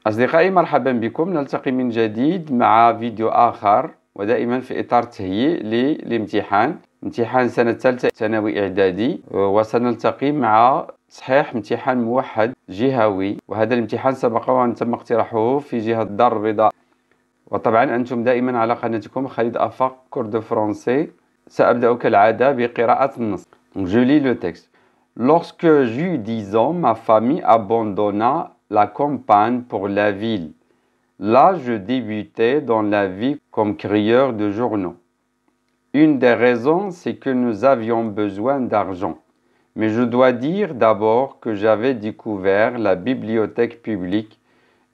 أصدقائي مرحبا بكم نلتقي من جديد مع فيديو آخر ودائما في إطار تهيئ للامتحان امتحان سنة ثالثة ثانوي إعدادي وسنلتقي مع تصحيح امتحان موحد جهوي وهذا الامتحان سبق وأن تم اقتراحه في جهة الدار البيضاء وطبعا أنتم دائما على قناتكم خالد أفاق كور فرونسي سأبدأ كالعادة بقراءة النص لو تكست Lorsque j'eus 10 ans, ma famille abandonna la campagne pour la ville. Là, je débutais dans la vie comme crieur de journaux. Une des raisons, c'est que nous avions besoin d'argent. Mais je dois dire d'abord que j'avais découvert la bibliothèque publique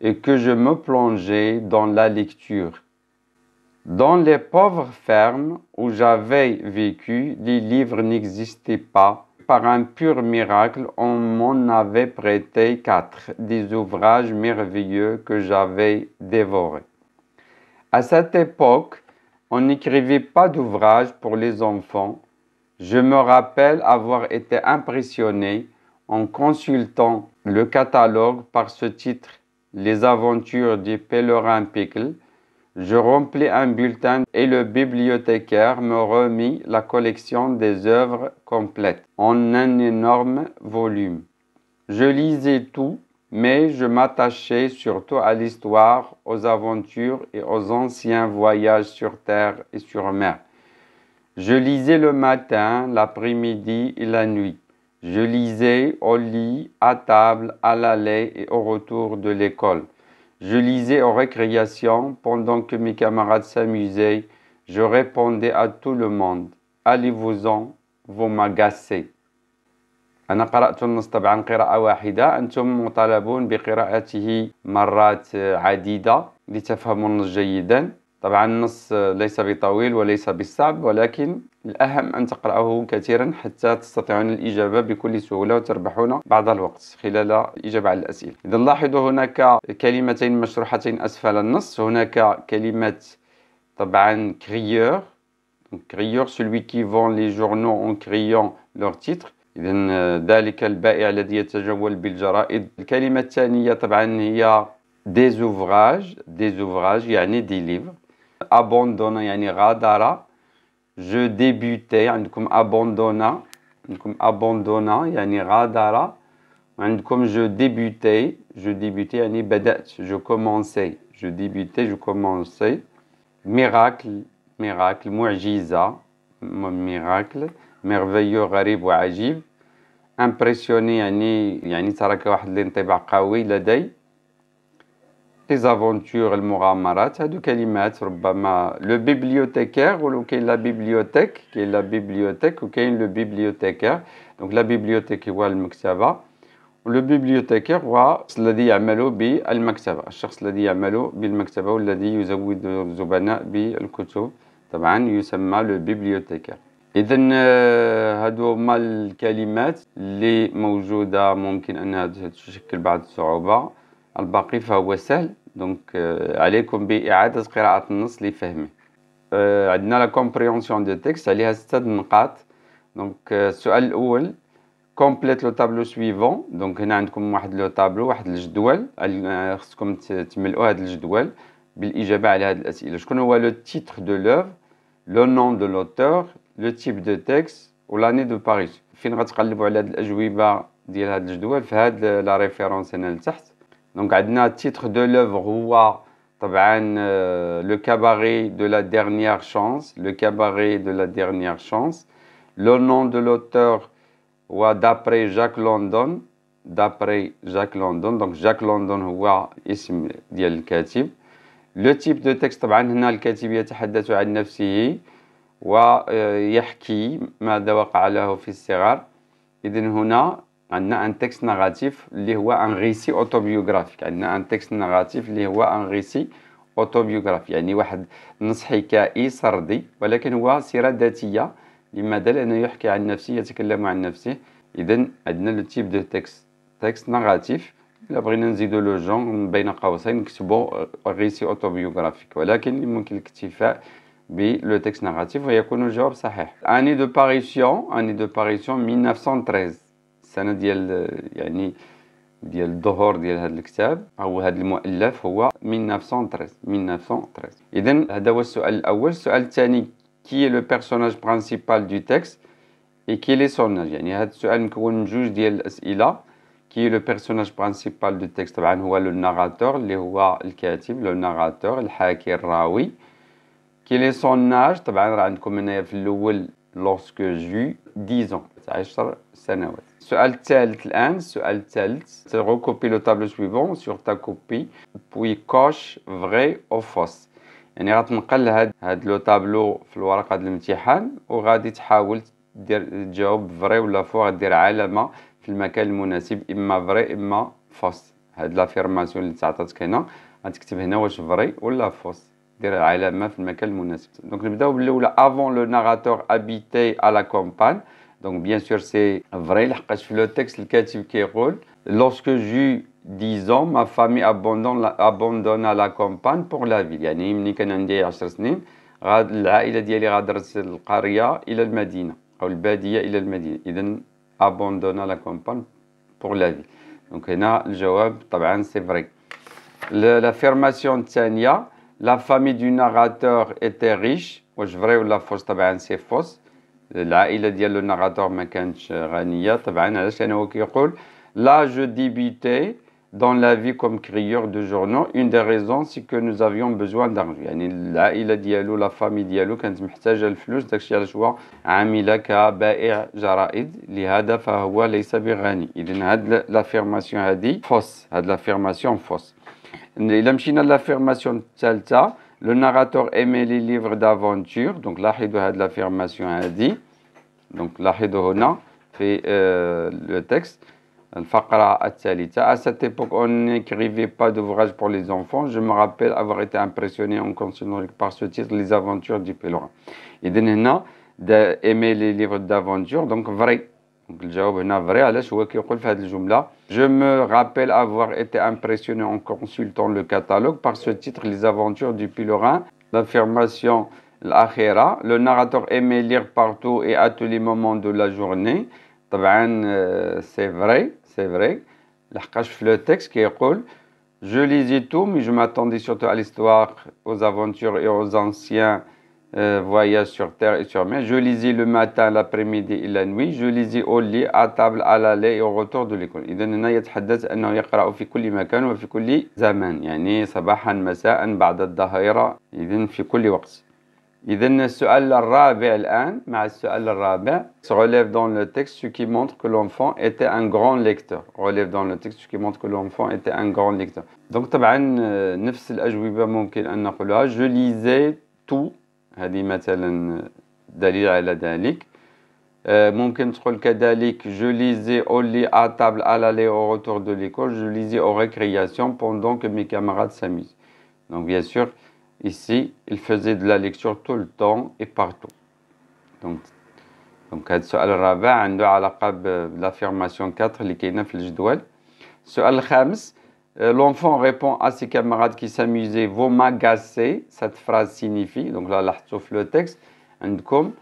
et que je me plongeais dans la lecture. Dans les pauvres fermes où j'avais vécu, les livres n'existaient pas par un pur miracle, on m'en avait prêté quatre, des ouvrages merveilleux que j'avais dévorés. À cette époque, on n'écrivait pas d'ouvrages pour les enfants. Je me rappelle avoir été impressionné en consultant le catalogue par ce titre Les aventures du pèlerin Pickle je remplis un bulletin et le bibliothécaire me remit la collection des œuvres complètes en un énorme volume. Je lisais tout, mais je m'attachais surtout à l'histoire, aux aventures et aux anciens voyages sur terre et sur mer. Je lisais le matin, l'après-midi et la nuit. Je lisais au lit, à table, à l'allée et au retour de l'école. Je lisais en récréation pendant que mes camarades s'amusaient. Je répondais à tout le monde Allez-vous-en, vous m'agacez. أنا قرأت النص طبعا قراءة واحدة أنتم مطالبون بقراءته مرات عديدة لتفهموا النص جيدا طبعا النص ليس بطويل وليس بالصعب ولكن الأهم أن تقرأه كثيرا حتى تستطيعون الإجابة بكل سهولة وتربحون بعض الوقت خلال الإجابة على الأسئلة إذا لاحظوا هناك كلمتين مشروحتين أسفل النص هناك كلمة طبعا كريور كريور celui qui vend les journaux en criant leur titre إذا آه، ذلك البائع الذي يتجول بالجرائد الكلمة الثانية طبعا هي ديزوفراج ديزوفراج يعني دي ليفر أبوندون يعني غادر je débutais comme abandonna comme abandonna يعني غادر Comme je débutais je débutais يعني بدأت je commençais je débutais je commençais miracle miracle معجزة miracle merveilleux غريب وعجيب impressionné يعني يعني ترك واحد الانطباع قوي لدي لي المغامرات هادو كلمات ربما لو بيبليوتيكير ولو كاين لا بيبليوتيك كاين لا بيبليوتيك وكاين لو بيبليوتيكير دونك لا بيبليوتيك هو المكتبه ولو بيبليوتيكير هو الشخص الذي يعمل بالمكتبه الشخص الذي يعمل بالمكتبه والذي يزود الزبناء بالكتب طبعا يسمى لو بيبليوتيكير اذا هادو هما الكلمات اللي موجوده ممكن انها تشكل بعض الصعوبه الباقي فهو سهل دونك euh, عليكم بإعادة قراءة النص لفهمه euh, عندنا لا كومبريونسيون دو تيكست عليها ستة نقاط دونك euh, السؤال الأول كومبليت لو تابلو سويفون دونك هنا عندكم واحد لو تابلو واحد الجدول آه، خصكم تملؤوا هذا الجدول بالإجابة على هذه الأسئلة شكون هو لو تيتر دو لوف لو نون دو لوتور لو تيب دو و لاني دو باريس فين غتقلبوا على هاد الأجوبة ديال هاد الجدول في هاد لا ريفيرونس هنا لتحت دونك عندنا تيتر دو لوفر هو طبعا لو كاباري دو لا ديرنيير شانس لو كاباري دو لا ديرنيير شانس لو نون دو لوتور هو دابري جاك لندن دابري جاك لندن دونك جاك لندن هو اسم ديال الكاتب لو تيب دو تكست طبعا هنا الكاتب يتحدث عن نفسه ويحكي ماذا وقع له في الصغر اذا هنا عندنا ان تكست نيجاتيف اللي هو ان غيسي اوتوبيوغرافيك عندنا ان تكست نيجاتيف اللي هو ان غيسي اوتوبيوغرافي يعني واحد نص حكائي سردي ولكن هو سيره ذاتيه لماذا لانه يحكي عن نفسه يتكلم عن نفسه اذا عندنا لو تيب دو تكست تكست نيجاتيف الا بغينا نزيدو لو جون بين قوسين نكتبو غيسي اوتوبيوغرافيك ولكن يمكن الاكتفاء بلو تكست نيجاتيف ويكون الجواب صحيح اني دو باريسيون اني دو باريسيون 1913 السنه ديال يعني ديال الظهور ديال هذا الكتاب او هذا المؤلف هو 1913 1913 اذا هذا هو السؤال الاول السؤال الثاني كي لو بيرسوناج برينسيبال دو تيكست اي كي لي سوناج يعني هذا السؤال مكون من جوج ديال الاسئله كي لو بيرسوناج برينسيبال دو تيكست طبعا هو لو ناراتور اللي هو الكاتب لو ناراتور الحاكي الراوي كي لي سوناج طبعا راه عندكم هنايا في الاول لوسكو جو 10 ans عشر سنوات السؤال الثالث الآن السؤال الثالث تغوكوبي لو طابلو سويفون سور تا كوبي بوي كوش فغي أو فوس يعني غتنقل هاد هاد لو طابلو في الورقة ديال الامتحان وغادي تحاول دير تجاوب فري ولا فو غدير علامة في المكان المناسب إما فري إما فوس هاد لافيرماسيون اللي تعطاتك هنا غتكتب هنا واش فري ولا فوس دير علامه في المكان المناسب دونك نبداو بالاولى افون لو ناراتور ابيتي لا كومبان Donc bien sûr c'est vrai, parce que le texte, le Katib Kérol, lorsque j'eus 10 ans, ma famille abandonne abandonna la campagne pour la ville. يعني مني كان عندي 10 سنين غاد العائلة ديالي غادرت القرية إلى المدينة أو البادية إلى المدينة إذا abandonna la campagne pour la ville. Donc هنا الجواب طبعا c'est vrai. L'affirmation الثانية la famille du narrateur était riche واش vrai ولا فوس طبعا c'est fausse العائله ديالو الناراتور ما كانتش غنيه طبعا علاش انا هو كيقول لا جو débutais dans la vie comme crieur de journaux, une des raisons, c'est que nous avions besoin d'argent. يعني العائلة ديالو, la famille ديالو كانت محتاجة الفلوس داكشي علاش هو عامل كبائع جرائد لهذا فهو ليس بغني. اذا هاد لافيرماسيون هادي فوس، هاد لافيرماسيون فوس. الا مشينا لافيرماسيون le narrateur aimait les livres d'aventure, donc l'ahidou de l'affirmation a dit, donc l'ahidou hona fait euh, le texte. À cette époque, on n'écrivait pas d'ouvrage pour les enfants. Je me rappelle avoir été impressionné en continuant par ce titre, Les aventures du pèlerin. Et d'aimer les livres d'aventure, donc vrai. Je me rappelle avoir été impressionné en consultant le catalogue par ce titre Les aventures du Pilorin l'affirmation L'Akhira. Le narrateur aimait lire partout et à tous les moments de la journée. Euh, c'est vrai, c'est vrai. Le texte qui Je lisais tout, mais je m'attendais surtout à l'histoire, aux aventures et aux anciens. Euh, voyage sur terre et sur mer. Je lisais le matin, l'après-midi et la nuit. Je lisais au lit, à table, à l'aller et au retour de l'école. إذا هنا يتحدث أنه يقرأ في كل مكان وفي كل زمان يعني صباحا مساء بعد الظهر. إذا في كل وقت. إذن السؤال الرابع الآن مع السؤال الرابع relève dans le texte ce qui montre que l'enfant était un grand lecteur relève dans le texte ce qui montre que l'enfant était un grand lecteur donc طبعا نفس الأجوبة ممكن أن نقولها je lisais tout هذه مثلا دليل على ذلك ممكن تقول كذلك je lisais au lit à table à l'aller au retour de l'école je lisais aux récréations pendant que mes camarades s'amusent donc bien sûr ici il faisait de la lecture tout le temps et partout donc donc question. السؤال عنده علاقة بالافيرماسيون 4 اللي كاينه في الجدول السؤال الخامس euh, l'enfant répond à ses camarades qui s'amusaient Vous m'agacez. Cette phrase signifie, donc là, sauf le texte, comme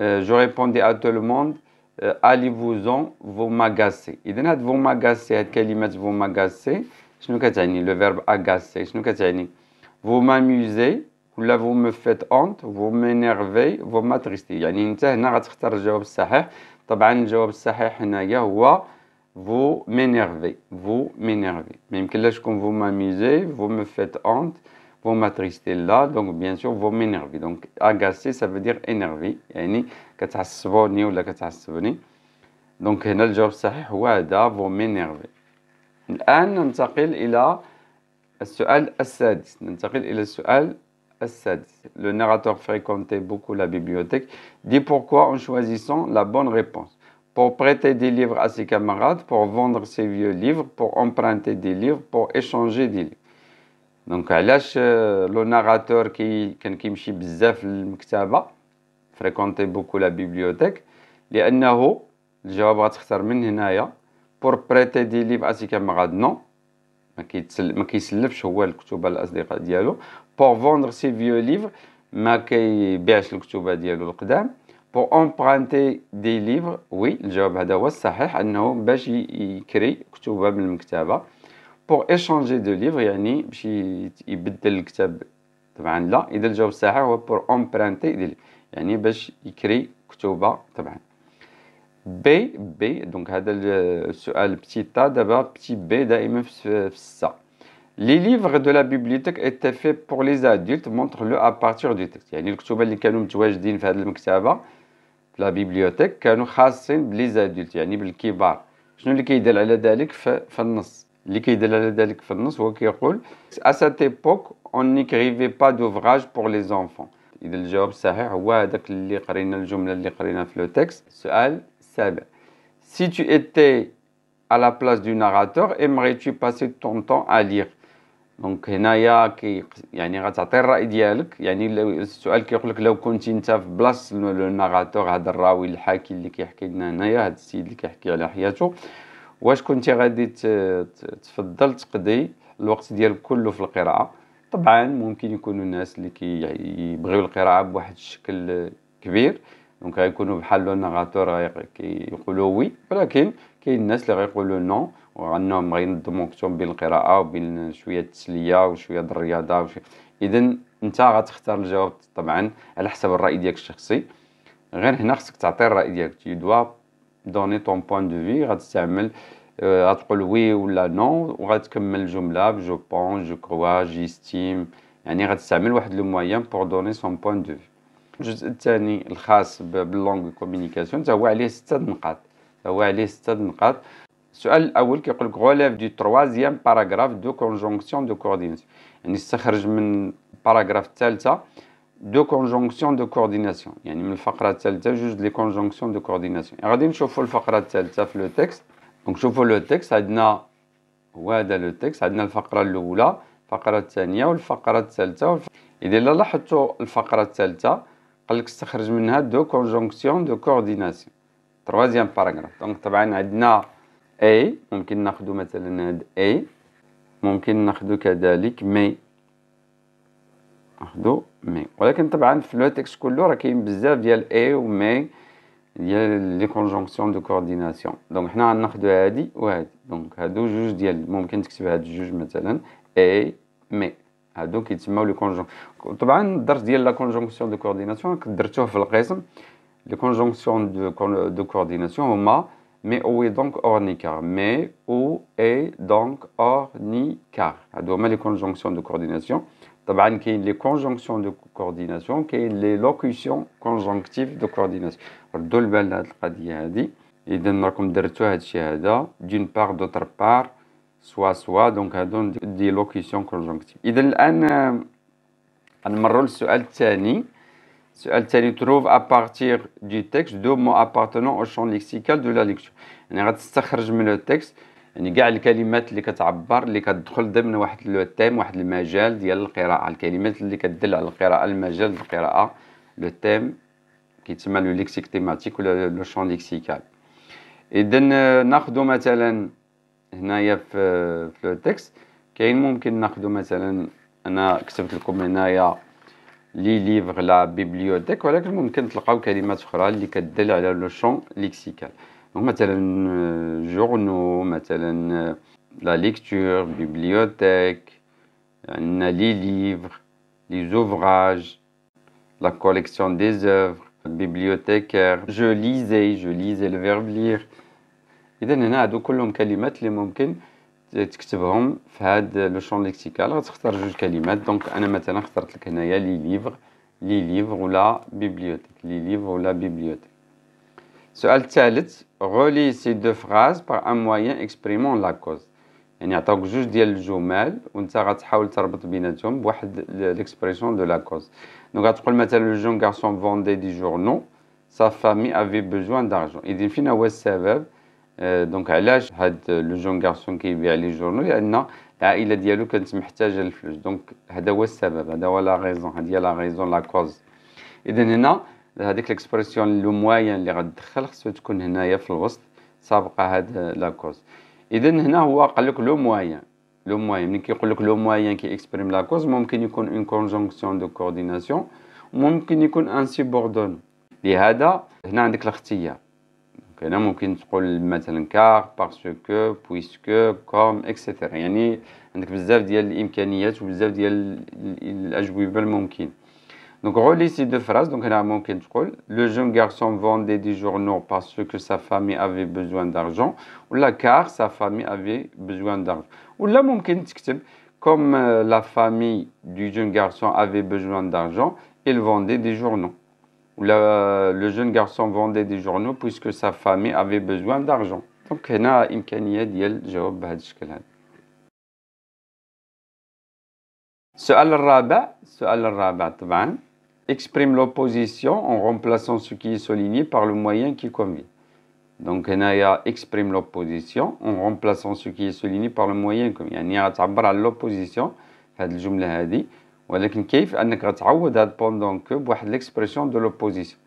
euh, je répondais à tout le monde euh, Allez-vous-en, vous m'agacez. إذا هاد vous m'agacez, هاد image vous m'agacez, شنو كتعني Le verbe agacer, شنو Vous m'amusez, ou là vous me faites honte, vous m'énervez, vous m'attristez. يعني أنت هنا réponse correcte. الصحيح. طبعا الجواب الصحيح هنايا هو vous m'énervez, vous m'énervez. Même que là, vous m'amusez, vous me faites honte, vous m'attristez là, donc bien sûr, vous m'énervez. Donc, agacé, ça veut dire énervé. Donc, vous m'énervez. Le narrateur fréquentait beaucoup la bibliothèque. Dit pourquoi en choisissant la bonne réponse pour prêter des livres à ses camarades, pour vendre ses vieux livres, pour emprunter des livres, pour échanger des livres. Donc, علاش euh, le narrateur qui كان كيمشي بزاف للمكتبة fréquentait beaucoup la bibliothèque لأنه الجواب غتختار من هنايا pour prêter des livres à ses camarades non ما كيتسل كيسلفش هو الكتب الأصدقاء ديالو pour vendre ses vieux livres ما كيبيعش الكتب ديالو القدام pour emprunter des livres oui job هذا هو الصحيح انه باش يكري من المكتبه pour échanger de livres يعني باش يبدل الكتاب طبعا لا اذا الجواب هو pour emprunter des livres يعني باش يكري كتبه طبعا B, B, دونك هذا السؤال دابا بتي livres دائما في bibliothèque étaient faits pour les adultes. Montre-le à partir du texte. لا بيبليوتيك كانوا خاصين بليزادولت يعني بالكبار شنو اللي كيدل على ذلك في النص اللي كيدل على ذلك في النص هو كيقول à cette époque on n'écrivait pas d'ouvrage pour les enfants اذا الجواب الصحيح هو هذاك اللي قرينا الجمله اللي قرينا في لو تيكست السؤال السابع si tu étais à la place du narrateur aimerais-tu passer ton temps à lire دونك هنايا كي يعني غتعطي الراي ديالك يعني السؤال كيقول لك لو كنت انت في بلاصه لو هذا الراوي الحاكي اللي كيحكي لنا هنايا هذا السيد اللي كيحكي على حياته واش كنتي غادي تفضل تقضي الوقت ديالك كله في القراءه طبعا ممكن يكونوا الناس اللي كيبغيو كي القراءه بواحد الشكل كبير دونك غيكونوا بحال لو ناراتور يقولوا وي ولكن كاين الناس اللي غيقولوا نو وانهم غينظموا وقتهم بين القراءه وبين شويه التسليه وشويه الرياضه وشوية... اذا انت غتختار الجواب طبعا على حسب الراي ديالك الشخصي غير هنا خصك تعطي الراي ديالك تي دوا دوني طون بوان دو في غتستعمل آه، غتقول وي ولا نو وغتكمل الجمله بجو بون جو جي جيستيم يعني غتستعمل واحد لو مويان بور دوني سون بوان دو في الجزء الثاني الخاص باللونغ كومينيكاسيون هو عليه ستة نقاط هو عليه ستة نقاط السؤال الاول كيقول لك غوليف دو تروازيام باراغراف دو كونجونكسيون دو كورديناسيون يعني استخرج من الباراغراف الثالثه دو كونجونكسيون دو كورديناسيون يعني من الفقره الثالثه جوج لي كونجونكسيون دو كورديناسيون يعني غادي نشوفوا الفقره الثالثه في لو تيكست دونك شوفوا لو تيكست عندنا هو هذا لو تيكست عندنا الفقره الاولى الفقره الثانيه والفقره الثالثه والف... اذا لاحظتوا الفقره الثالثه قال لك استخرج منها دو كونجونكسيون دو كورديناسيون تروازيام باراغراف دونك طبعا عندنا A ممكن ناخدو مثلا هاد A ممكن ناخدو كذلك مي ناخدو مي ولكن طبعا في لو تكست كله راه كاين بزاف ديال A و مي ديال لي كونجونكسيون دو كورديناسيون دونك حنا غناخدو هادي وهادي دونك هادو جوج ديال ممكن تكتب هاد جوج مثلا A مي هادو كيتسماو لي كونجون طبعا الدرس ديال لا كونجونكسيون دو كورديناسيون درتوه في القسم لي كونجونكسيون دو كورديناسيون هما Mais où est donc ornica Mais où est donc ornica Donc, les conjonctions de coordination. D'abord, il les conjonctions de coordination, qui les locutions conjonctives de coordination. Et donc, d'une part, d'autre part, soit, soit, donc, elle donne des locutions conjonctives. Et donc, maintenant, on va une autre deuxième السؤال الثاني تروف بارتير دو تيكست دو مو ابارتونون او شون ليكسيكال دو لا ليكتور يعني غتستخرج من التكست يعني كاع الكلمات اللي كتعبر اللي كتدخل ضمن واحد لو تيم واحد المجال ديال القراءه الكلمات اللي كدل على القراءه المجال القراءه لو تيم كيتسمى لو ليكسيك تيماتيك ولا لو شون ليكسيكال اذا ناخذ مثلا هنايا في في لو تيكست كاين ممكن ناخذ مثلا انا كتبت لكم هنايا لي ليفغ لا بيبليوتيك ولكن ممكن تلقاو كلمات اخرى اللي كدل على لو شون ليكسيكال مثلا جورنو euh, مثلا لا ليكتور بيبليوتيك عندنا لي ليفغ لي زوفراج لا كوليكسيون دي زوفغ bibliothécaire, جو ليزي جو ليزي le verbe lire. إذا هنا هادو كلهم كلمات اللي ممكن تكتبهم في هاد لو شون ليكسيكال غتختار جوج كلمات دونك انا مثلا اخترت لك هنايا لي ليفغ لي ليفغ ولا بيبليوتيك لي ليفغ ولا بيبليوتيك السؤال الثالث غولي سي دو فراز باغ ان موان اكسبريمون لا كوز يعني عطاوك جوج ديال الجمل وانت غتحاول تربط بيناتهم بواحد ليكسبريسيون دو لا كوز دونك غتقول مثلا لو جون غارسون فوندي دي جورنو سا فامي افي بوزوان دارجون اذا فين هو السبب دونك euh, علاش هاد لو جون غارسون كيبيع لي جورنو لان العائله ديالو كانت محتاجه الفلوس دونك هذا هو السبب هذا هو لا غيزون هادي هي لا غيزون لا كوز اذا هنا هذيك ليكسبرسيون لو موين اللي غتدخل خصو تكون هنايا في الوسط سابقه هاد لا كوز اذا هنا هو قال لك لو موين لو موين ملي كيقول لك لو موين كي اكسبريم لا كوز ممكن يكون اون كونجونكسيون دو كورديناسيون ممكن يكون ان سيبوردون لهذا هنا عندك الاختيار هنا car parce que puisque comme بويسكو y a des عندك بزاف Donc, relis ces deux phrases. Donc, le jeune garçon vendait des journaux parce que sa famille avait besoin d'argent. Ou la car sa famille avait besoin d'argent. Ou la là, comme euh, la famille du jeune garçon avait besoin d'argent, il vendait des journaux où le jeune garçon vendait des journaux puisque sa famille avait besoin d'argent Donc هنا امكانيه ديال الجواب بهذا الشكل هذا السؤال الرابع السؤال الرابع طبعا exprime l'opposition en remplaçant ce qui est souligné par le moyen qui convient دونك هنايا exprime l'opposition en remplaçant ce qui est souligné par le moyen qui convient يعني y على l'opposition هذه الجمله mais comment tu vas que à l'expression de l'opposition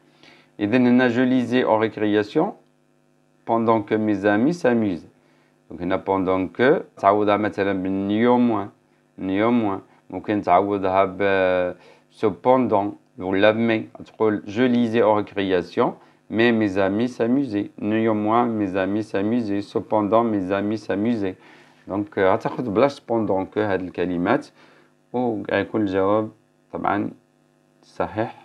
Si on dit je lisais en récréation pendant que mes amis s'amusaient. Donc on a pendant que, on s'habitue par exemple à nez au moins, nez au moins. Donc on s'habitue pendant, on l'a même. On dit je lisais en récréation, mais mes amis s'amusaient. Nez mes amis s'amusaient. Cependant, mes amis s'amusaient. Donc tu euh، vas pendant que ces mots وهيكون الجواب طبعا صحيح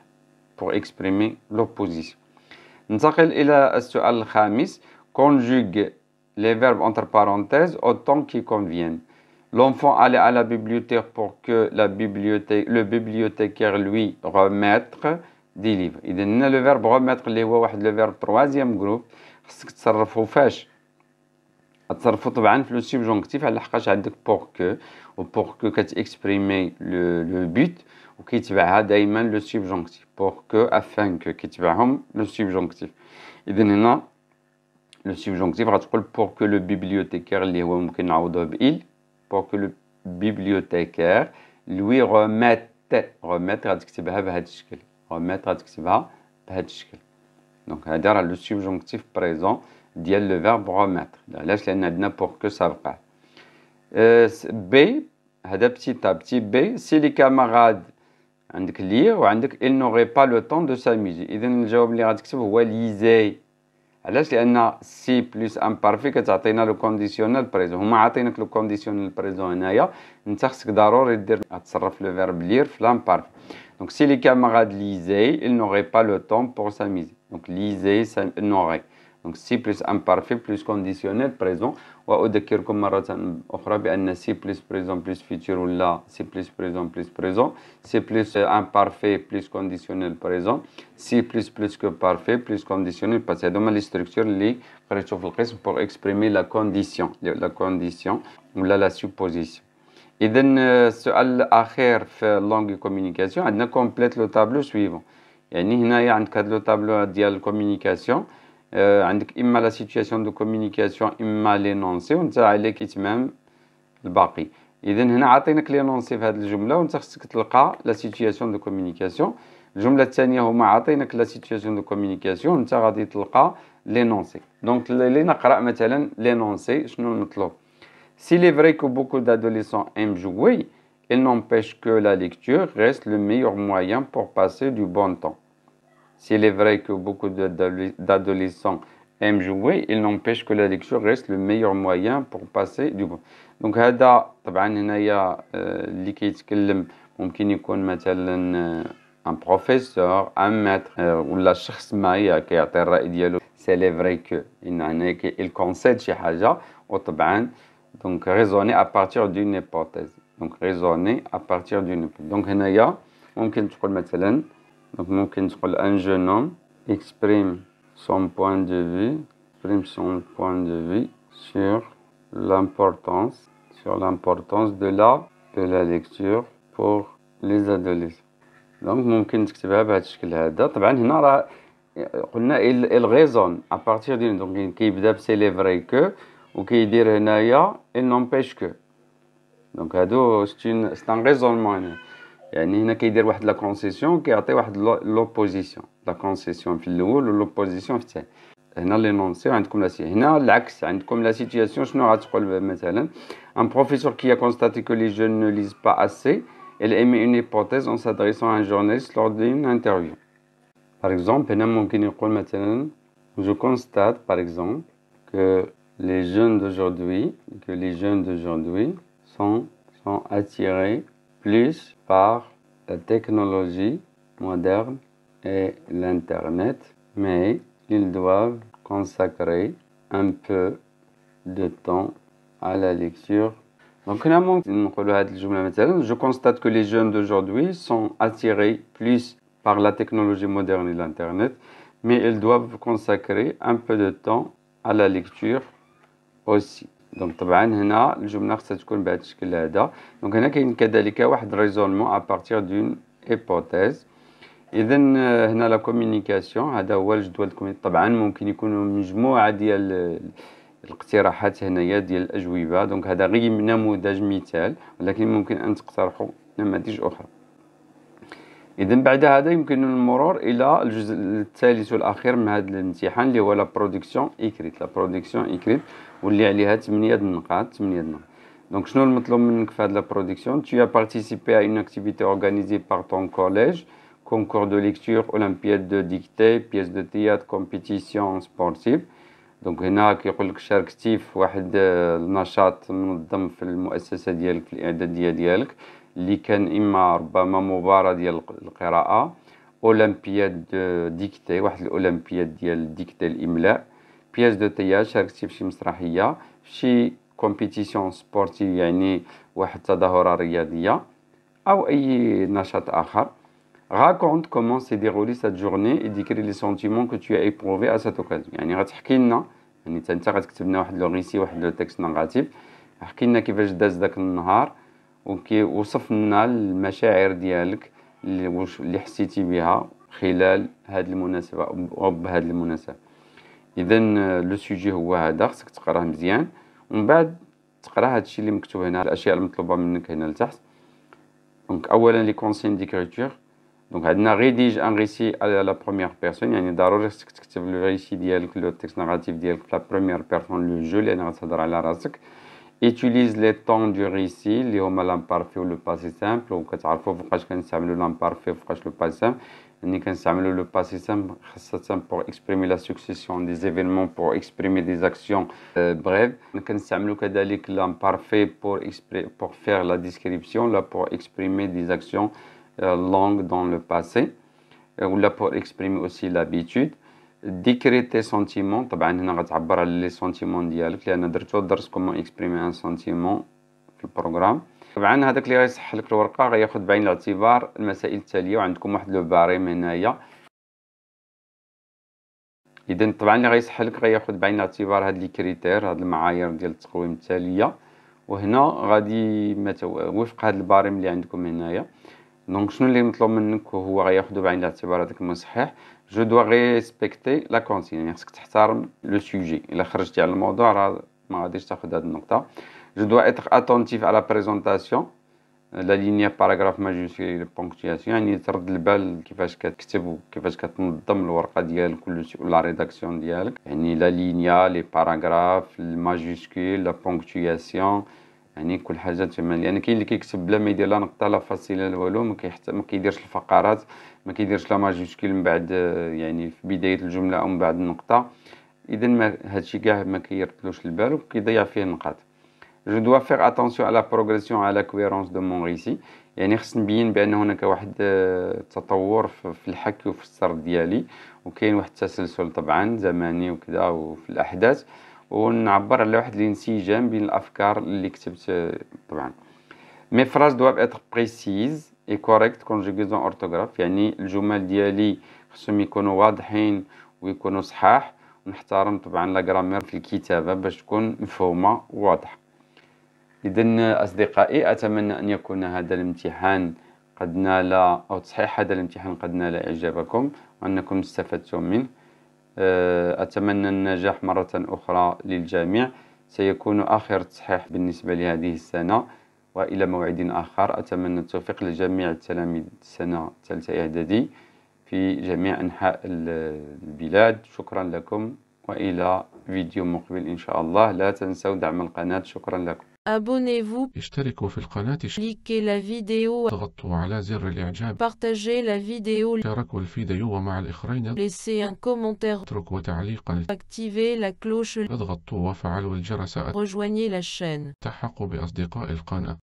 pour exprimer l'opposition ننتقل إلى السؤال الخامس conjugue les verbes entre parenthèses autant qu'ils conviennent L'enfant allait à la bibliothèque pour que la bibliothèque, le bibliothécaire lui remettre des livres. إذا le verbe remettre اللي هو واحد le verbe troisième groupe خصك تصرفو فاش Le subjonctif est pour que, pour que, le but, ou le subjonctif. Pour que, afin le subjonctif. le subjonctif pour que le bibliothécaire lui remette. Remettre Donc, c'est le subjonctif présent. Le verbe remettre. Là, c'est ce qu'on a dit pour que ça ne euh, soit B, c'est petit à petit. B, si les camarades ont lient, ils n'auraient pas le temps de s'amuser. Et bien, je vais vous dire ah, que si vous voulez liser, c'est si plus imparfait que vous avez le conditionnel présent. on a avez le conditionnel présent, en vous avez le conditionnel présent. Vous avez le verbe lire, c'est l'imparfait. Donc, si les camarades lisaient, ils n'auraient pas le temps pour s'amuser. Donc, lisaient, ils n'auraient pas. Donc si plus imparfait plus conditionnel présent. Ou وأذكركم مرة أخرى un si plus présent plus futur ou là si plus présent plus présent si plus imparfait euh, plus conditionnel présent si plus plus que parfait plus conditionnel parce que هذوما les structures les قريتو pour exprimer la condition la condition ou là la supposition. إذا السؤال الأخير في لونغ communication عندنا كومبليت لو تابلو سويفون يعني هنايا عندك هاد لو tableau ديال communication il euh, m'a la situation de communication, il m'a l'énoncé, on ne sait pas qu'il est même le bâti. Il m'a attaqué l'énoncé, on ne sait pas qu'il est la situation de communication, la on ne sait pas qu'il est la situation de communication, on ne sait pas qu'il est l'énoncé. Donc, l'énoncé, c'est ce que nous avons fait. S'il est vrai que beaucoup d'adolescents aiment jouer, il n'empêche que la lecture reste le meilleur moyen pour passer du bon temps. S'il est vrai que beaucoup d'adolescents aiment jouer, il n'empêche que la lecture reste le meilleur moyen pour passer du bon. Donc, c'est طبعا هنايا اللي كيتكلم ممكن يكون مثلا ان un un ماتر ولا شخص ما كيعطي الراي ديالو vrai qu'il c'est vrai il concède chez حاجه donc raisonner à partir d'une hypothèse donc raisonner à partir d'une hypothèse donc هنايا ممكن تقول مثلا donc, un jeune homme exprime son point de vue, exprime son point de vue sur l'importance, sur l'importance de la, de la lecture pour les adolescents. Donc, ممكن تكتبها بهذا الشكل هذا طبعا هنا راه قلنا il raisonne à partir d'une donc كيبدا que c'est vrai que وكيدير هنايا il n'empêche que donc هادو c'est un raisonnement hein. يعني هنا كيدير واحد لا كونسيسيون كيعطي واحد لوبوزيسيون لا كونسيسيون في الاول ولوبوزيسيون في الثاني هنا لي نونسيو عندكم لا هنا العكس عندكم لا سيتياسيون شنو غتقول مثلا Un professeur qui a constaté que les jeunes ne lisent pas assez elle émet une hypothèse en s'adressant à un journaliste lors d'une interview par exemple هنا ممكن يقول مثلا je constate par exemple que les jeunes d'aujourd'hui que les jeunes d'aujourd'hui sont sont attirés plus par la technologie moderne et l'Internet, mais ils doivent consacrer un peu de temps à la lecture. Donc, je constate que les jeunes d'aujourd'hui sont attirés plus par la technologie moderne et l'Internet, mais ils doivent consacrer un peu de temps à la lecture aussi. دونك طبعا هنا الجمله خصها تكون بهذا الشكل هذا دونك هنا كاين كذلك واحد ريزونمون ا بارتير دون ايبوتيز اذا هنا لا كومونيكاسيون هذا هو الجدول طبعا ممكن يكونوا مجموعه ديال الاقتراحات هنايا ديال الاجوبه دونك هذا غير نموذج مثال ولكن ممكن ان تقترحوا نماذج اخرى اذا بعد هذا يمكن المرور الى الجزء الثالث والاخير من هذا الامتحان اللي هو لا برودكسيون ايكريت لا برودكسيون ايكريت واللي عليها 8 النقاط 8 النقاط دونك شنو المطلوب منك في هاد لا برودكسيون تي ا بارتيسيبي ا اون اكتيفيتي اورغانيزي بار طون كوليج كونكور دو ليكتور اولمبياد دو ديكتي بيس دو تياتر كومبيتيسيون سبورتيف دونك هنا كيقول لك شاركتي في واحد آه، النشاط منظم في المؤسسه ديالك في الاعداديه ديالك اللي كان اما ربما مباراه ديال القراءه اولمبياد آه، ديكتي واحد الاولمبياد ديال ديكتي الاملاء بياس دو تياج شاركتي شي مسرحيه في شي كومبيتيسيون سبورتيف يعني واحد تظاهره رياضيه او اي نشاط اخر raconte comment s'est déroulée cette journée et décris les sentiments que tu as éprouvés à cette occasion يعني غتحكي لنا يعني حتى انت غتكتب لنا واحد لو ريسي واحد لو تكست نغاتيف احكي لنا كيفاش داز داك النهار وكي وصف لنا المشاعر ديالك اللي, اللي حسيتي بها خلال هذه المناسبه او بهذه المناسبه اذا آه، لو سوجي هو هذا خصك تقراه مزيان ومن بعد تقرا هادشي اللي مكتوب هنا الاشياء المطلوبه منك هنا لتحت دونك اولا لي كونسين ديكريتور دونك عندنا ريديج ان ريسي على لا بروميير بيرسون يعني ضروري خصك تكتب لو ريسي ديالك لو تكست ناراتيف ديالك في لا بروميير بيرسون لو جو لان غتهضر على راسك utilise لي طون دو ريسي اللي هما لامبارفي و لو باسي سامبل كتعرفو فوقاش كنستعملو لامبارفي وفوقاش لو باسي سامبل Nous avons le passé simple pour exprimer la succession des événements pour exprimer des actions euh, brèves. Nous avons kan s'amelo l'imparfait pour pour faire la description pour exprimer des actions euh, longues dans le passé euh, ou pour exprimer aussi l'habitude décrire tes sentiments طبعا هنا غتعبر على لي سونتيمون ديالك لان درتو comment comment exprimer un sentiment? le programme. طبعا هذاك اللي غيصح لك الورقه غياخد بعين الاعتبار المسائل التاليه وعندكم واحد لو باريم هنايا اذا طبعا اللي غيصح لك غياخد بعين الاعتبار هاد لي كريتير هاد المعايير ديال التقويم التاليه وهنا غادي وفق هاد الباريم اللي عندكم هنايا دونك شنو اللي مطلوب منك هو غياخدو بعين الاعتبار هذاك المصحح جو دوا ريسبكتي لا كونسين يعني خصك تحترم لو سوجي الا خرجتي على الموضوع راه ما غاديش تاخد هاد النقطه Je dois être attentif à la présentation. لا لينيا باراغراف ماجوسكري بونكتياسيون يعني ترد البال كيفاش كتكتب وكيفاش كتنظم الورقه ديالك كل شيء ولا ريداكسيون ديالك يعني لا لينيا لي باراغراف الماجوسكول لا بونكتياسيون يعني كل حاجه تما يعني كاين اللي كيكتب بلا ما يدير لا نقطه لا فاصله لا والو ما كيحت ما كيديرش الفقرات ما كيديرش لا ماجوسكول من بعد يعني في بدايه الجمله او من بعد النقطه اذا هادشي كاع ما كيرتلوش البال وكيضيع فيه النقاط جو دوا فيغ اتونسيون على بروغريسيون على كويرونس دو مون ريسي يعني خص نبين بان هناك واحد التطور آه، في الحكي وفي السرد ديالي وكاين واحد التسلسل طبعا زماني وكذا وفي الاحداث ونعبر على واحد الانسجام بين الافكار اللي كتبت آه، طبعا مي فراز دو اتر بريسيز اي كوريكت كونجوغيزون اورتوغراف يعني الجمل ديالي خصهم يكونوا واضحين ويكونوا صحاح ونحترم طبعا لا في الكتابه باش تكون مفهومه وواضحه إذا أصدقائي أتمنى أن يكون هذا الامتحان قد نال أو تصحيح هذا الامتحان قد نال إعجابكم وأنكم استفدتم منه آه، أتمنى النجاح مرة أخرى للجميع سيكون آخر تصحيح بالنسبة لهذه السنة وإلى موعد آخر أتمنى التوفيق لجميع التلاميذ السنة الثالثة إعدادي في جميع أنحاء البلاد شكرا لكم وإلى فيديو مقبل إن شاء الله لا تنسوا دعم القناة شكرا لكم Abonnez-vous. اشتركوا في القناة. Cliquez la vidéo. ضغطوا على زر الإعجاب. Partagez la vidéo. شاركوا الفيديو مع الآخرين. اتركوا تعليقا. اضغطوا وفعلوا الجرس. Rejoignez بأصدقاء القناة.